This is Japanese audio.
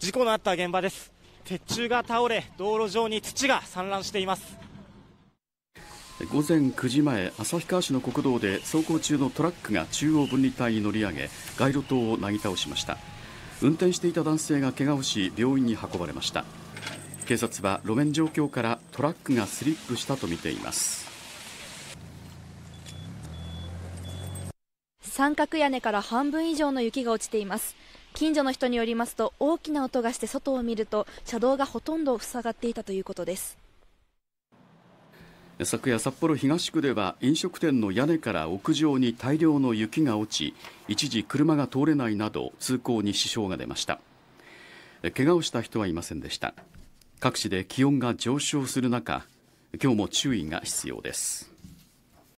事故のあった現場です鉄柱が倒れ道路上に土が散乱しています午前9時前旭川市の国道で走行中のトラックが中央分離帯に乗り上げ街路灯をなぎ倒しました運転していた男性が怪我をし病院に運ばれました警察は路面状況からトラックがスリップしたとみています三角屋根から半分以上の雪が落ちています近所の人によりますと大きな音がして外を見ると車道がほとんど塞がっていたということです昨夜札幌東区では飲食店の屋根から屋上に大量の雪が落ち一時車が通れないなど通行に支障が出ました怪我をした人はいませんでした各地で気温が上昇する中今日も注意が必要です